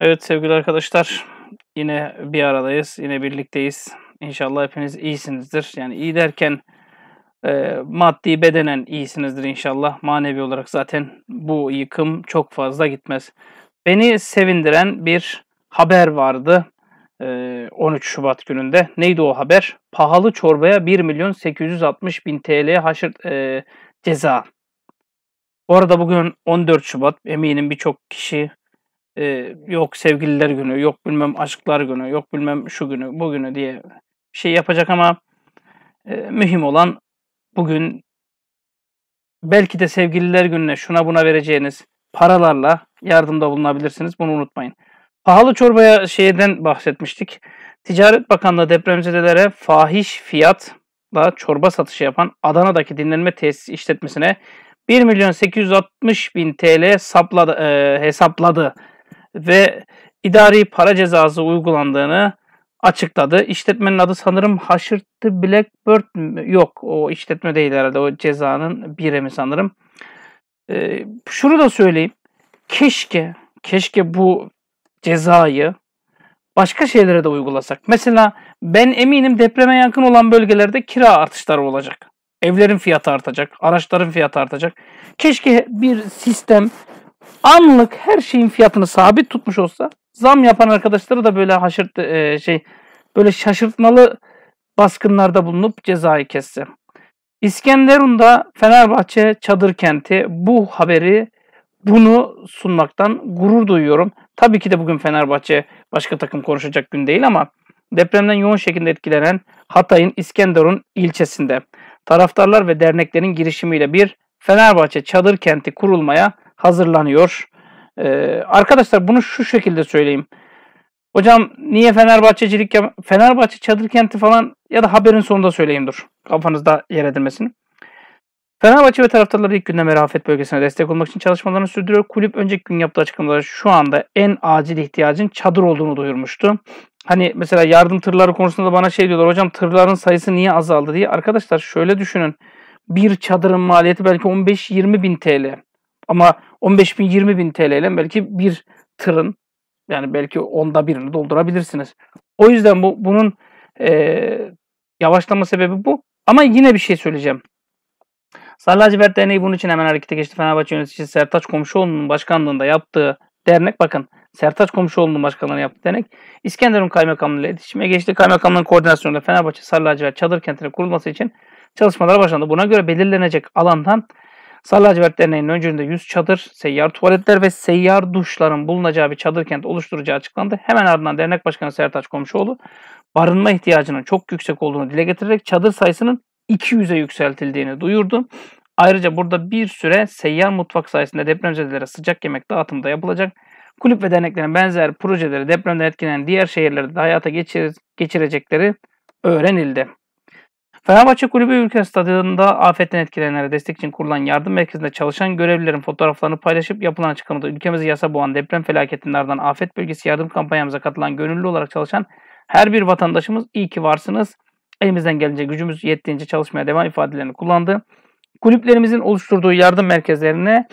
Evet sevgili arkadaşlar yine bir aradayız. Yine birlikteyiz. İnşallah hepiniz iyisinizdir. Yani iyi derken e, maddi bedenen iyisinizdir inşallah. Manevi olarak zaten bu yıkım çok fazla gitmez. Beni sevindiren bir haber vardı. E, 13 Şubat gününde. Neydi o haber? Pahalı çorbaya 1 milyon 860 bin TL haşır, e, ceza. Bu arada bugün 14 Şubat. Eminim birçok kişi e, yok sevgililer günü, yok bilmem aşklar günü, yok bilmem şu günü, bu günü diye şey yapacak ama e, mühim olan bugün belki de sevgililer gününe şuna buna vereceğiniz paralarla yardımda bulunabilirsiniz. Bunu unutmayın. Pahalı çorbaya şeyden bahsetmiştik. Ticaret Bakanlığı depremzedelere fahiş fiyatla çorba satışı yapan Adana'daki dinlenme tesis işletmesine 1 milyon 860 bin TL sapladı, e, hesapladı ve idari para cezası uygulandığını açıkladı. İşletmenin adı sanırım Haşırtı Blackbird mi? Yok o işletme değil herhalde o cezanın biremi sanırım. Ee, şunu da söyleyeyim. Keşke, keşke bu cezayı başka şeylere de uygulasak. Mesela ben eminim depreme yakın olan bölgelerde kira artışları olacak. Evlerin fiyatı artacak, araçların fiyatı artacak. Keşke bir sistem anlık her şeyin fiyatını sabit tutmuş olsa zam yapan arkadaşları da böyle haşırt e, şey böyle şaşırtmalı baskınlarda bulunup cezayı kesse. İskenderun'da Fenerbahçe çadır kenti bu haberi bunu sunmaktan gurur duyuyorum. Tabii ki de bugün Fenerbahçe başka takım konuşacak gün değil ama depremden yoğun şekilde etkilenen Hatay'ın İskenderun ilçesinde taraftarlar ve derneklerin girişimiyle bir Fenerbahçe çadır kenti kurulmaya hazırlanıyor. Ee, arkadaşlar bunu şu şekilde söyleyeyim. Hocam niye Fenerbahçecilik yap Fenerbahçe çadır kenti falan ya da haberin sonunda söyleyeyim dur. Kafanızda yer edilmesini. Fenerbahçe ve taraftarları ilk günden beri bölgesine destek olmak için çalışmalarını sürdürüyor. Kulüp önceki gün yaptığı açıklamada şu anda en acil ihtiyacın çadır olduğunu duyurmuştu. Hani mesela yardım tırları konusunda da bana şey diyorlar hocam tırların sayısı niye azaldı diye. Arkadaşlar şöyle düşünün. Bir çadırın maliyeti belki 15-20 bin TL. Ama 15 bin 20 bin TL ile belki bir tırın yani belki onda birini doldurabilirsiniz. O yüzden bu bunun e, yavaşlama sebebi bu. Ama yine bir şey söyleyeceğim. Sarı Lacivert Derneği bunun için hemen harekete geçti. Fenerbahçe yöneticisi Sertaç Komşuoğlu'nun başkanlığında yaptığı dernek bakın Sertaç Komşuoğlu'nun başkanlığını yaptığı dernek İskenderun Kaymakamlığı ile iletişime geçti. Kaymakamlığın koordinasyonunda Fenerbahçe Sarı Lacivert Çadır Kenti'nin kurulması için çalışmalara başlandı. Buna göre belirlenecek alandan Sarı lacivert derneğinin öncülüğünde 100 çadır, seyyar tuvaletler ve seyyar duşların bulunacağı bir çadır kent oluşturacağı açıklandı. Hemen ardından dernek başkanı Sertaç Komşuoğlu barınma ihtiyacının çok yüksek olduğunu dile getirerek çadır sayısının 200'e yükseltildiğini duyurdu. Ayrıca burada bir süre seyyar mutfak sayesinde depremzedelere sıcak yemek dağıtımı da yapılacak. Kulüp ve derneklerin benzer projeleri depremden etkilenen diğer şehirlerde de hayata geçirecekleri öğrenildi. Fenerbahçe Kulübü ülke stadyumunda afetten etkilenenlere destek için kurulan yardım merkezinde çalışan görevlilerin fotoğraflarını paylaşıp yapılan açıklamada ülkemizi yasa boğan deprem felaketlerinden afet bölgesi yardım kampanyamıza katılan gönüllü olarak çalışan her bir vatandaşımız iyi ki varsınız. Elimizden gelince gücümüz yettiğince çalışmaya devam ifadelerini kullandı. Kulüplerimizin oluşturduğu yardım merkezlerine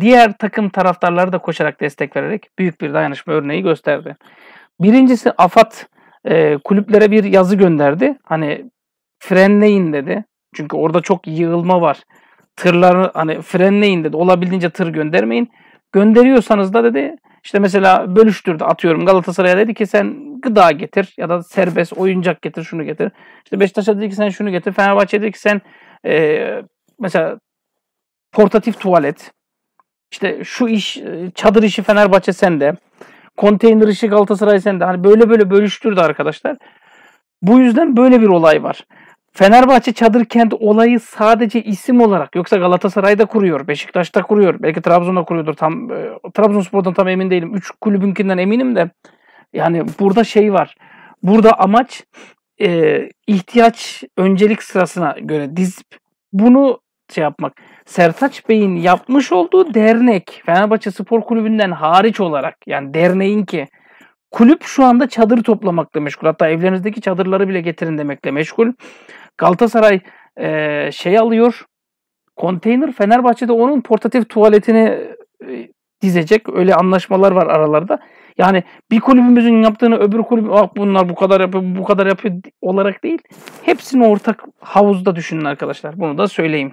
diğer takım taraftarları da koşarak destek vererek büyük bir dayanışma örneği gösterdi. Birincisi AFAD e, kulüplere bir yazı gönderdi. Hani frenleyin dedi. Çünkü orada çok yığılma var. Tırları hani frenleyin dedi. Olabildiğince tır göndermeyin. Gönderiyorsanız da dedi işte mesela bölüştürdü atıyorum Galatasaray'a dedi ki sen gıda getir ya da serbest oyuncak getir şunu getir. İşte Beşiktaş'a dedi ki sen şunu getir. Fenerbahçe dedi ki sen e, mesela portatif tuvalet işte şu iş e, çadır işi Fenerbahçe sende. Konteyner işi Galatasaray sende. Hani böyle böyle bölüştürdü arkadaşlar. Bu yüzden böyle bir olay var. Fenerbahçe çadır kent olayı sadece isim olarak yoksa Galatasaray'da kuruyor, Beşiktaş'ta kuruyor, belki Trabzon'da kuruyordur. Tam e, Trabzonspor'dan tam emin değilim. Üç kulübünkinden eminim de yani burada şey var. Burada amaç e, ihtiyaç öncelik sırasına göre dizip bunu şey yapmak. Sertaç Bey'in yapmış olduğu dernek Fenerbahçe Spor Kulübü'nden hariç olarak yani derneğin ki Kulüp şu anda çadır toplamakla meşgul. Hatta evlerinizdeki çadırları bile getirin demekle meşgul. Galatasaray e, şey alıyor. Konteyner Fenerbahçe'de onun portatif tuvaletini e, dizecek. Öyle anlaşmalar var aralarda. Yani bir kulübümüzün yaptığını öbür kulüp ah bunlar bu kadar yapıyor bu kadar yapıyor olarak değil. Hepsini ortak havuzda düşünün arkadaşlar. Bunu da söyleyeyim.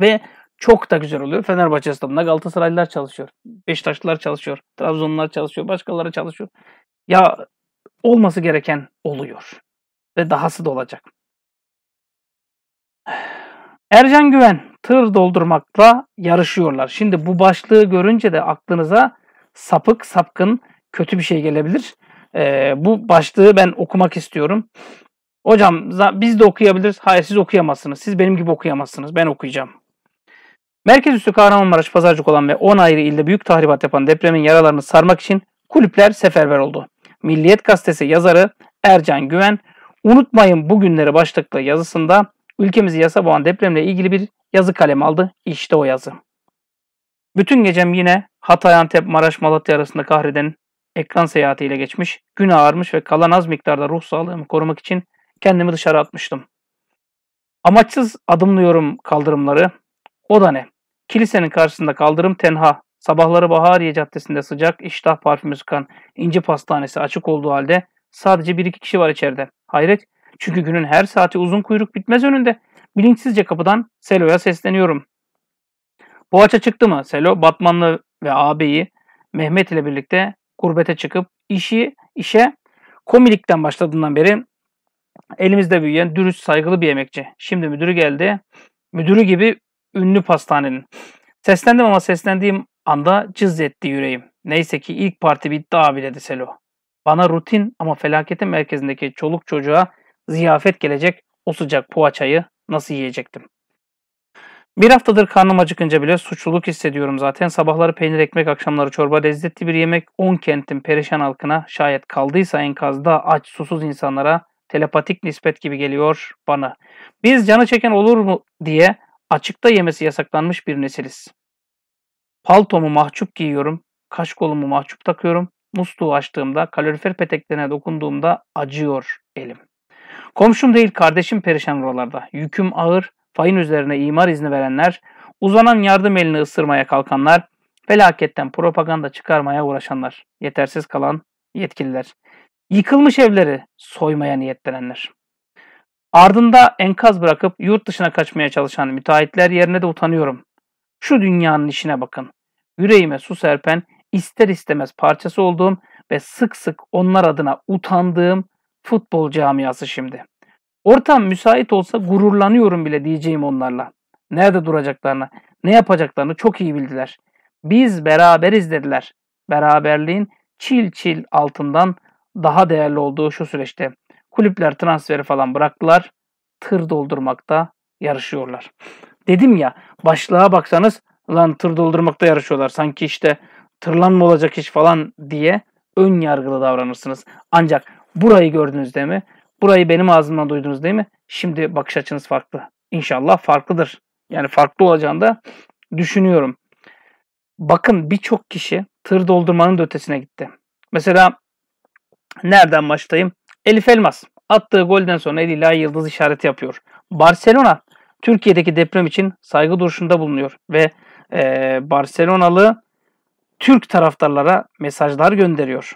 Ve çok da güzel oluyor. Fenerbahçe stadında Galatasaraylılar çalışıyor. Beşiktaşlılar çalışıyor. Trabzonlular çalışıyor. Başkaları çalışıyor. Ya olması gereken oluyor. Ve dahası da olacak. Ercan Güven tır doldurmakla yarışıyorlar. Şimdi bu başlığı görünce de aklınıza sapık, sapkın, kötü bir şey gelebilir. Ee, bu başlığı ben okumak istiyorum. Hocam biz de okuyabiliriz. Hayır siz okuyamazsınız. Siz benim gibi okuyamazsınız. Ben okuyacağım. Merkez üstü Kahramanmaraş pazarcık olan ve 10 ayrı ilde büyük tahribat yapan depremin yaralarını sarmak için kulüpler seferber oldu. Milliyet Gazetesi yazarı Ercan Güven, unutmayın bugünleri başlıklı yazısında ülkemizi yasa boğan depremle ilgili bir yazı kalem aldı. İşte o yazı. Bütün gecem yine Hatay, Antep, Maraş, Malatya arasında kahreden ekran seyahatiyle geçmiş, gün ağarmış ve kalan az miktarda ruh sağlığımı korumak için kendimi dışarı atmıştım. Amaçsız adımlıyorum kaldırımları. O da ne? Kilisenin karşısında kaldırım tenha. Sabahları Bahariye Caddesi'nde sıcak, iştah parfümü sıkan inci pastanesi açık olduğu halde sadece bir iki kişi var içeride. Hayret çünkü günün her saati uzun kuyruk bitmez önünde. Bilinçsizce kapıdan Selo'ya sesleniyorum. Boğaç'a çıktı mı Selo, Batmanlı ve ağabeyi Mehmet ile birlikte gurbete çıkıp işi işe komilikten başladığından beri elimizde büyüyen dürüst saygılı bir emekçi. Şimdi müdürü geldi. Müdürü gibi ünlü pastanenin. Seslendim ama seslendiğim anda cız etti yüreğim. Neyse ki ilk parti bitti abi dedi Selo. Bana rutin ama felaketin merkezindeki çoluk çocuğa ziyafet gelecek o sıcak poğaçayı nasıl yiyecektim? Bir haftadır karnım acıkınca bile suçluluk hissediyorum zaten. Sabahları peynir ekmek, akşamları çorba, lezzetli bir yemek. on kentin perişan halkına şayet kaldıysa enkazda aç, susuz insanlara telepatik nispet gibi geliyor bana. Biz canı çeken olur mu diye Açıkta yemesi yasaklanmış bir nesiliz. Paltomu mahcup giyiyorum, kaş kolumu mahcup takıyorum, musluğu açtığımda, kalorifer peteklerine dokunduğumda acıyor elim. Komşum değil kardeşim perişan oralarda. Yüküm ağır, fayın üzerine imar izni verenler, uzanan yardım elini ısırmaya kalkanlar, felaketten propaganda çıkarmaya uğraşanlar, yetersiz kalan yetkililer, yıkılmış evleri soymaya niyetlenenler. Ardında enkaz bırakıp yurt dışına kaçmaya çalışan müteahhitler yerine de utanıyorum. Şu dünyanın işine bakın. Yüreğime su serpen, ister istemez parçası olduğum ve sık sık onlar adına utandığım futbol camiası şimdi. Ortam müsait olsa gururlanıyorum bile diyeceğim onlarla. Nerede duracaklarını, ne yapacaklarını çok iyi bildiler. Biz beraberiz dediler. Beraberliğin çil çil altından daha değerli olduğu şu süreçte. Kulüpler transferi falan bıraktılar. Tır doldurmakta yarışıyorlar. Dedim ya başlığa baksanız lan tır doldurmakta yarışıyorlar. Sanki işte tırlan mı olacak iş falan diye ön yargılı davranırsınız. Ancak burayı gördünüz değil mi? Burayı benim ağzımdan duydunuz değil mi? Şimdi bakış açınız farklı. İnşallah farklıdır. Yani farklı olacağını da düşünüyorum. Bakın birçok kişi tır doldurmanın da ötesine gitti. Mesela nereden başlayayım? Elif Elmas. Attığı golden sonra eliyle yıldız işareti yapıyor. Barcelona Türkiye'deki deprem için saygı duruşunda bulunuyor ve e, Barcelonalı Türk taraftarlara mesajlar gönderiyor.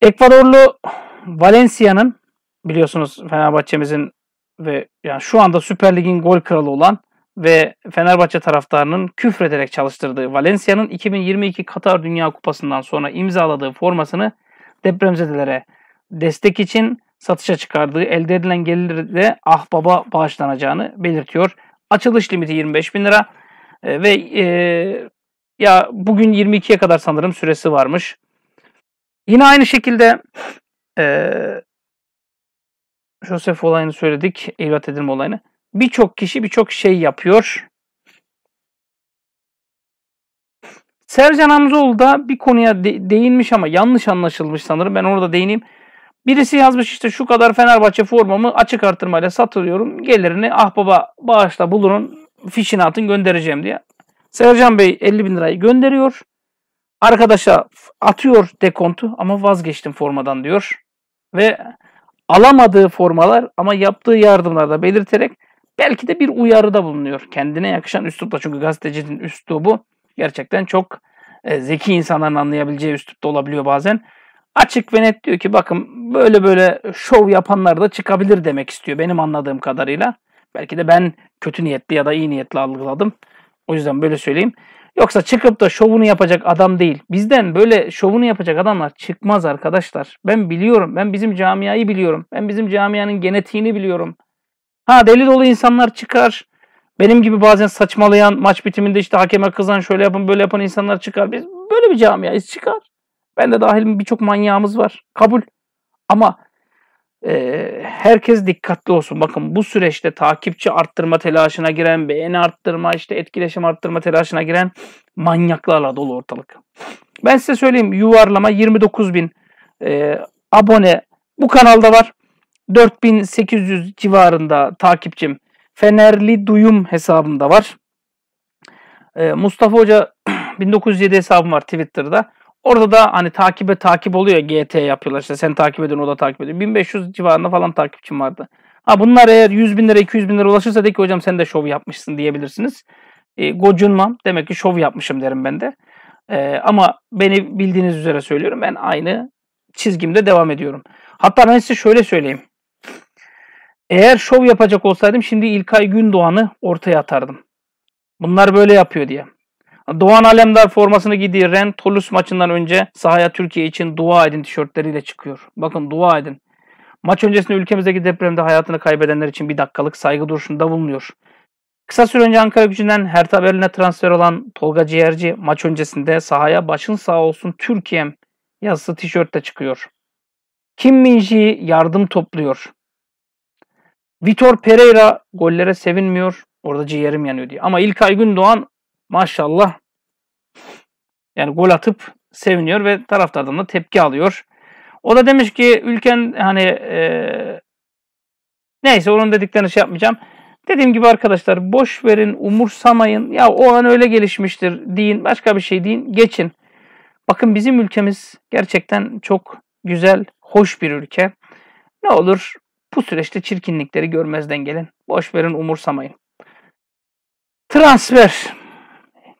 Ekvadorlu Valencia'nın biliyorsunuz Fenerbahçe'mizin ve yani şu anda Süper Lig'in gol kralı olan ve Fenerbahçe taraftarının küfrederek çalıştırdığı Valencia'nın 2022 Katar Dünya Kupası'ndan sonra imzaladığı formasını depremzedelere destek için satışa çıkardığı elde edilen gelir de ah baba bağışlanacağını belirtiyor. Açılış limiti 25 bin lira e, ve e, ya bugün 22'ye kadar sanırım süresi varmış. Yine aynı şekilde e, Joseph olayını söyledik, evlat edilme olayını. Birçok kişi birçok şey yapıyor. Sercan Hamzoğlu da bir konuya de- değinmiş ama yanlış anlaşılmış sanırım. Ben orada değineyim. Birisi yazmış işte şu kadar Fenerbahçe formamı açık artırmayla satılıyorum. Gelirini ahbaba bağışla bulunun fişini atın göndereceğim diye. Sercan Bey 50 bin lirayı gönderiyor. Arkadaşa atıyor dekontu ama vazgeçtim formadan diyor. Ve alamadığı formalar ama yaptığı yardımlarda belirterek belki de bir uyarıda bulunuyor. Kendine yakışan üslupla çünkü gazetecinin üslubu gerçekten çok e, zeki insanların anlayabileceği üslupta olabiliyor bazen açık ve net diyor ki bakın böyle böyle şov yapanlar da çıkabilir demek istiyor benim anladığım kadarıyla. Belki de ben kötü niyetli ya da iyi niyetli algıladım. O yüzden böyle söyleyeyim. Yoksa çıkıp da şovunu yapacak adam değil. Bizden böyle şovunu yapacak adamlar çıkmaz arkadaşlar. Ben biliyorum. Ben bizim camiayı biliyorum. Ben bizim camianın genetiğini biliyorum. Ha deli dolu insanlar çıkar. Benim gibi bazen saçmalayan maç bitiminde işte hakeme kızan şöyle yapın böyle yapan insanlar çıkar. Biz böyle bir camiayız çıkar. Ben de dahilim birçok manyağımız var. Kabul. Ama e, herkes dikkatli olsun. Bakın bu süreçte takipçi arttırma telaşına giren, beğeni arttırma, işte etkileşim arttırma telaşına giren manyaklarla dolu ortalık. Ben size söyleyeyim yuvarlama 29 bin e, abone bu kanalda var. 4800 civarında takipçim. Fenerli Duyum hesabımda var. E, Mustafa Hoca 1907 hesabım var Twitter'da. Orada da hani takibe takip oluyor GT yapıyorlar işte sen takip ediyorsun o da takip ediyor. 1500 civarında falan takipçim vardı. Ha bunlar eğer 100 bin lira 200 bin lira ulaşırsa de ki hocam sen de şov yapmışsın diyebilirsiniz. E, gocunmam demek ki şov yapmışım derim ben de. E, ama beni bildiğiniz üzere söylüyorum ben aynı çizgimde devam ediyorum. Hatta ben size şöyle söyleyeyim. Eğer şov yapacak olsaydım şimdi İlkay Gündoğan'ı ortaya atardım. Bunlar böyle yapıyor diye. Doğan Alemdar formasını giydiği Ren Toulouse maçından önce sahaya Türkiye için dua edin tişörtleriyle çıkıyor. Bakın dua edin. Maç öncesinde ülkemizdeki depremde hayatını kaybedenler için bir dakikalık saygı duruşunda bulunuyor. Kısa süre önce Ankara gücünden Hertha Berlin'e transfer olan Tolga Ciğerci maç öncesinde sahaya başın sağ olsun Türkiye'm yazısı tişörtte çıkıyor. Kim Minji yardım topluyor. Vitor Pereira gollere sevinmiyor. Orada ciğerim yanıyor diye. Ama İlkay Gündoğan maşallah yani gol atıp seviniyor ve taraftardan da tepki alıyor. O da demiş ki ülken hani e, neyse onun dediklerini şey yapmayacağım. Dediğim gibi arkadaşlar boş verin, umursamayın. Ya o an öyle gelişmiştir deyin, başka bir şey deyin, geçin. Bakın bizim ülkemiz gerçekten çok güzel, hoş bir ülke. Ne olur bu süreçte çirkinlikleri görmezden gelin. Boş verin, umursamayın. Transfer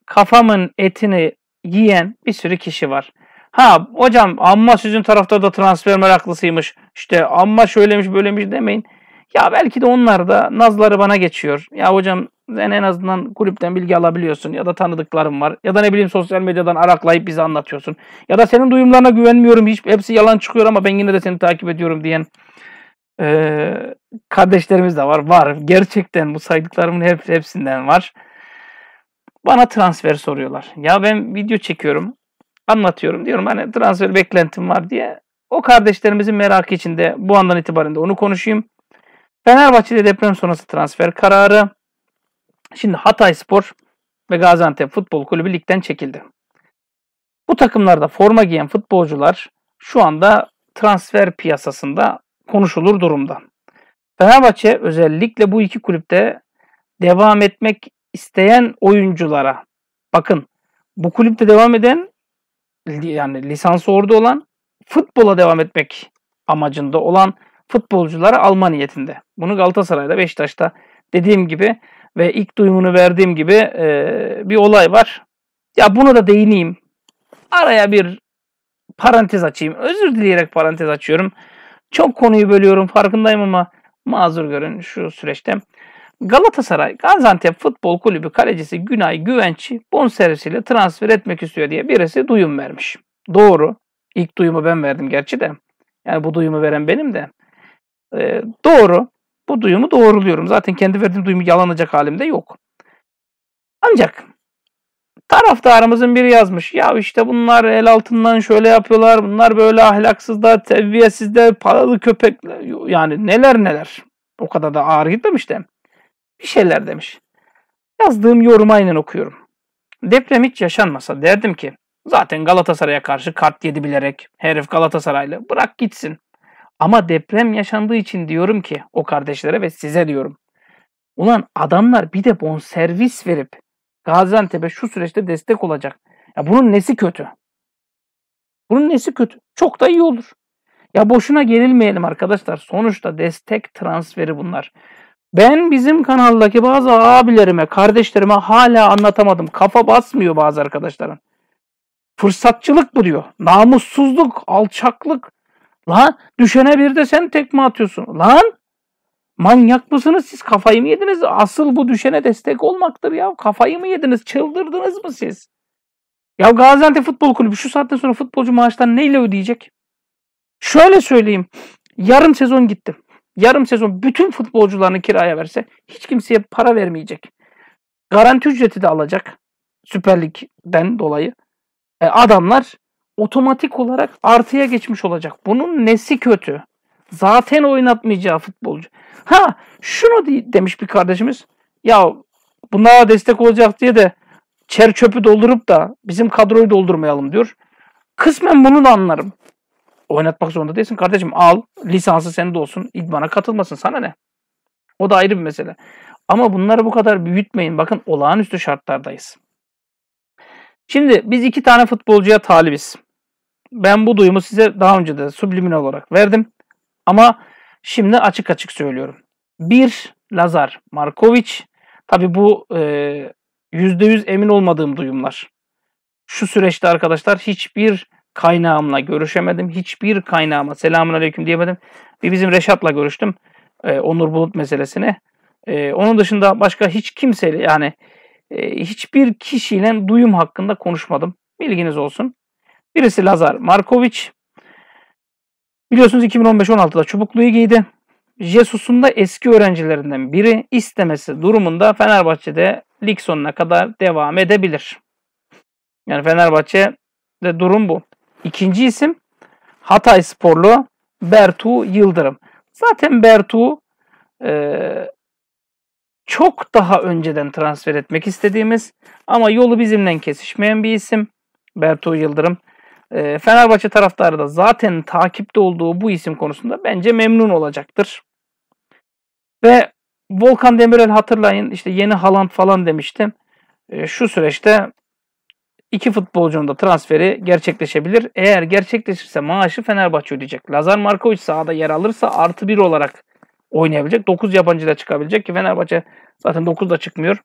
kafamın etini yiyen bir sürü kişi var. Ha hocam amma sizin tarafta da transfer meraklısıymış. İşte amma şöylemiş böylemiş demeyin. Ya belki de onlar da nazları bana geçiyor. Ya hocam sen en azından kulüpten bilgi alabiliyorsun ya da tanıdıklarım var. Ya da ne bileyim sosyal medyadan araklayıp bize anlatıyorsun. Ya da senin duyumlarına güvenmiyorum. Hiç, hepsi yalan çıkıyor ama ben yine de seni takip ediyorum diyen e, kardeşlerimiz de var. Var. Gerçekten bu saydıklarımın hep, hepsinden var. Bana transfer soruyorlar. Ya ben video çekiyorum. Anlatıyorum. Diyorum hani transfer beklentim var diye. O kardeşlerimizin merakı içinde bu andan itibaren de onu konuşayım. Fenerbahçe'de deprem sonrası transfer kararı. Şimdi Hatay Spor ve Gaziantep Futbol Kulübü ligden çekildi. Bu takımlarda forma giyen futbolcular şu anda transfer piyasasında konuşulur durumda. Fenerbahçe özellikle bu iki kulüpte devam etmek isteyen oyunculara bakın bu kulüpte devam eden yani lisansı orada olan futbola devam etmek amacında olan futbolcuları alma niyetinde. Bunu Galatasaray'da, Beşiktaş'ta dediğim gibi ve ilk duyumunu verdiğim gibi e, bir olay var. Ya bunu da değineyim. Araya bir parantez açayım. Özür dileyerek parantez açıyorum. Çok konuyu bölüyorum farkındayım ama mazur görün şu süreçte. Galatasaray Gaziantep Futbol Kulübü kalecisi Günay Güvenç'i bonservisiyle transfer etmek istiyor diye birisi duyum vermiş. Doğru. İlk duyumu ben verdim gerçi de. Yani bu duyumu veren benim de. Ee, doğru. Bu duyumu doğruluyorum. Zaten kendi verdiğim duyumu yalanacak halimde yok. Ancak taraftarımızın biri yazmış. Ya işte bunlar el altından şöyle yapıyorlar. Bunlar böyle ahlaksız da, tevbiyesiz de, paralı köpek yani neler neler. O kadar da ağır gitmemiş de bir şeyler demiş. Yazdığım yorumu aynen okuyorum. Deprem hiç yaşanmasa derdim ki zaten Galatasaray'a karşı kart yedi bilerek herif Galatasaraylı bırak gitsin. Ama deprem yaşandığı için diyorum ki o kardeşlere ve size diyorum. Ulan adamlar bir de bonservis verip Gaziantep'e şu süreçte destek olacak. Ya bunun nesi kötü? Bunun nesi kötü? Çok da iyi olur. Ya boşuna gerilmeyelim arkadaşlar. Sonuçta destek transferi bunlar. Ben bizim kanaldaki bazı abilerime, kardeşlerime hala anlatamadım. Kafa basmıyor bazı arkadaşların. Fırsatçılık bu diyor. Namussuzluk, alçaklık. Lan düşene bir de sen tekme atıyorsun. Lan manyak mısınız siz? Kafayı mı yediniz? Asıl bu düşene destek olmaktır ya. Kafayı mı yediniz? Çıldırdınız mı siz? Ya Gaziantep Futbol Kulübü şu saatten sonra futbolcu maaştan neyle ödeyecek? Şöyle söyleyeyim. Yarım sezon gittim yarım sezon bütün futbolcularını kiraya verse hiç kimseye para vermeyecek. Garanti ücreti de alacak Süper Lig'den dolayı. E, adamlar otomatik olarak artıya geçmiş olacak. Bunun nesi kötü? Zaten oynatmayacağı futbolcu. Ha şunu de, demiş bir kardeşimiz. Ya bunlara destek olacak diye de çer çöpü doldurup da bizim kadroyu doldurmayalım diyor. Kısmen bunu da anlarım oynatmak zorunda değilsin. Kardeşim al lisansı sende olsun. İdmana katılmasın. Sana ne? O da ayrı bir mesele. Ama bunları bu kadar büyütmeyin. Bakın olağanüstü şartlardayız. Şimdi biz iki tane futbolcuya talibiz. Ben bu duyumu size daha önce de subliminal olarak verdim. Ama şimdi açık açık söylüyorum. Bir, Lazar Markovic. Tabi bu e, %100 emin olmadığım duyumlar. Şu süreçte arkadaşlar hiçbir kaynağımla görüşemedim. Hiçbir kaynağıma selamun aleyküm diyemedim. Bir bizim Reşat'la görüştüm. E, Onur Bulut meselesini. E, onun dışında başka hiç kimseyle yani e, hiçbir kişiyle duyum hakkında konuşmadım. Bilginiz olsun. Birisi Lazar Markovic. Biliyorsunuz 2015-16'da çubukluyu giydi. Jesus'un da eski öğrencilerinden biri istemesi durumunda Fenerbahçe'de lig sonuna kadar devam edebilir. Yani Fenerbahçe'de durum bu. İkinci isim Hatay sporlu Bertu Yıldırım. Zaten Bertu e, çok daha önceden transfer etmek istediğimiz ama yolu bizimle kesişmeyen bir isim Bertu Yıldırım. E, Fenerbahçe taraftarı da zaten takipte olduğu bu isim konusunda bence memnun olacaktır. Ve Volkan Demirel hatırlayın işte yeni Haaland falan demiştim. E, şu süreçte iki futbolcunun da transferi gerçekleşebilir. Eğer gerçekleşirse maaşı Fenerbahçe ödeyecek. Lazar Markovic sahada yer alırsa artı bir olarak oynayabilecek. 9 yabancı da çıkabilecek ki Fenerbahçe zaten 9 da çıkmıyor.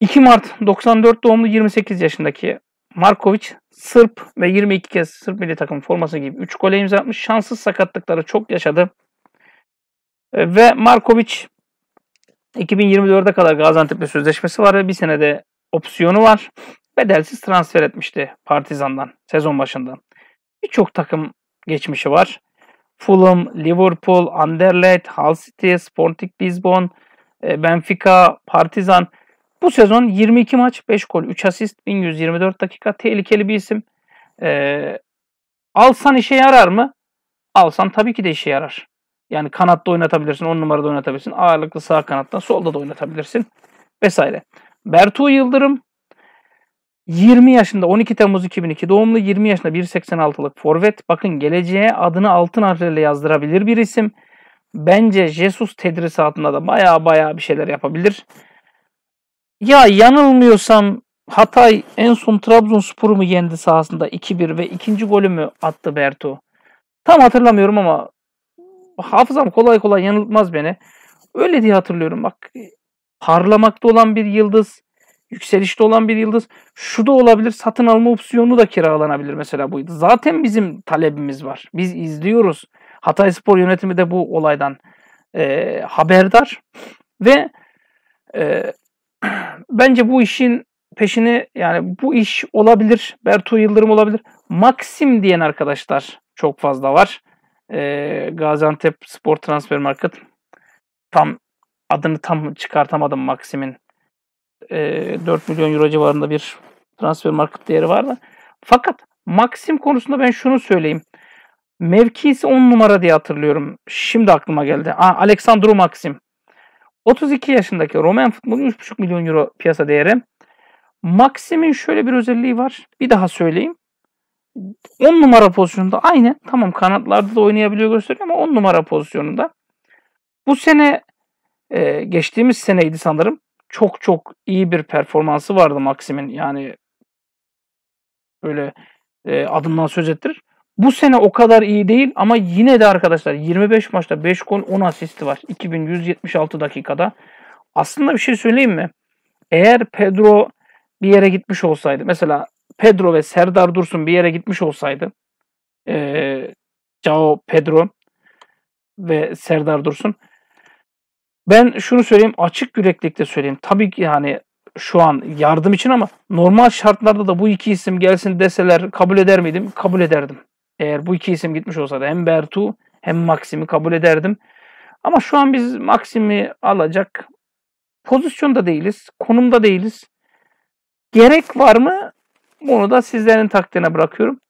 2 Mart 94 doğumlu 28 yaşındaki Markovic Sırp ve 22 kez Sırp milli takım forması gibi 3 gole imza atmış. Şanssız sakatlıkları çok yaşadı. Ve Markovic 2024'e kadar Gaziantep'le sözleşmesi var ve bir senede opsiyonu var bedelsiz transfer etmişti Partizan'dan sezon başında. Birçok takım geçmişi var. Fulham, Liverpool, Anderlecht, Hull City, Sporting Lisbon, e, Benfica, Partizan. Bu sezon 22 maç, 5 gol, 3 asist, 1124 dakika. Tehlikeli bir isim. Ee, alsan işe yarar mı? Alsan tabii ki de işe yarar. Yani kanatta oynatabilirsin, on numarada oynatabilirsin. Ağırlıklı sağ kanatta, solda da oynatabilirsin. Vesaire. Bertu Yıldırım 20 yaşında 12 Temmuz 2002 doğumlu 20 yaşında 1.86'lık forvet. Bakın geleceğe adını altın harflerle yazdırabilir bir isim. Bence Jesus tedrisatında da baya baya bir şeyler yapabilir. Ya yanılmıyorsam Hatay en son Trabzonspor'u mu yendi sahasında 2-1 ve ikinci golü mü attı Bertu? Tam hatırlamıyorum ama hafızam kolay kolay yanıltmaz beni. Öyle diye hatırlıyorum bak. Parlamakta olan bir yıldız yükselişte olan bir yıldız. Şu da olabilir. Satın alma opsiyonu da kiralanabilir mesela bu yıldız. Zaten bizim talebimiz var. Biz izliyoruz. Hatay Spor yönetimi de bu olaydan e, haberdar. Ve e, bence bu işin peşini yani bu iş olabilir. Bertu Yıldırım olabilir. Maxim diyen arkadaşlar çok fazla var. E, Gaziantep Spor Transfer Market tam adını tam çıkartamadım Maxim'in e, 4 milyon euro civarında bir transfer market değeri vardı. Fakat Maxim konusunda ben şunu söyleyeyim. Mevkisi 10 numara diye hatırlıyorum. Şimdi aklıma geldi. Aa, Aleksandru Maxim. 32 yaşındaki Roman futbolun 3,5 milyon euro piyasa değeri. Maxim'in şöyle bir özelliği var. Bir daha söyleyeyim. 10 numara pozisyonunda Aynı, tamam kanatlarda da oynayabiliyor gösteriyor ama 10 numara pozisyonunda. Bu sene e, geçtiğimiz seneydi sanırım çok çok iyi bir performansı vardı Maxim'in. Yani böyle e, adından söz ettirir. Bu sene o kadar iyi değil ama yine de arkadaşlar 25 maçta 5 gol 10 asisti var. 2176 dakikada. Aslında bir şey söyleyeyim mi? Eğer Pedro bir yere gitmiş olsaydı mesela Pedro ve Serdar Dursun bir yere gitmiş olsaydı e, Cao Pedro ve Serdar Dursun ben şunu söyleyeyim açık yüreklikte söyleyeyim. Tabii ki yani şu an yardım için ama normal şartlarda da bu iki isim gelsin deseler kabul eder miydim? Kabul ederdim. Eğer bu iki isim gitmiş olsaydı hem Bertu hem Maxim'i kabul ederdim. Ama şu an biz Maxim'i alacak pozisyonda değiliz, konumda değiliz. Gerek var mı? Bunu da sizlerin takdirine bırakıyorum.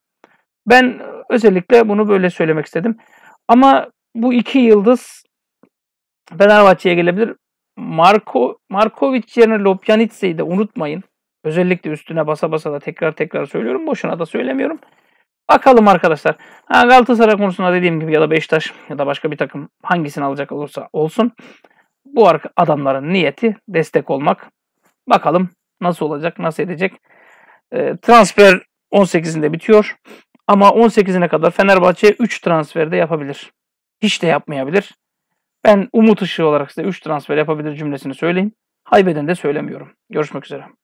Ben özellikle bunu böyle söylemek istedim. Ama bu iki yıldız Fenerbahçe'ye gelebilir. Marko Markovic yerine Lopjanica'yı da unutmayın. Özellikle üstüne basa basa da tekrar tekrar söylüyorum. Boşuna da söylemiyorum. Bakalım arkadaşlar. Ha, Galatasaray konusunda dediğim gibi ya da Beşiktaş ya da başka bir takım hangisini alacak olursa olsun. Bu adamların niyeti destek olmak. Bakalım nasıl olacak, nasıl edecek. E, transfer 18'inde bitiyor. Ama 18'ine kadar Fenerbahçe 3 transferde yapabilir. Hiç de yapmayabilir. Ben umut ışığı olarak size 3 transfer yapabilir cümlesini söyleyeyim. Haybeden de söylemiyorum. Görüşmek üzere.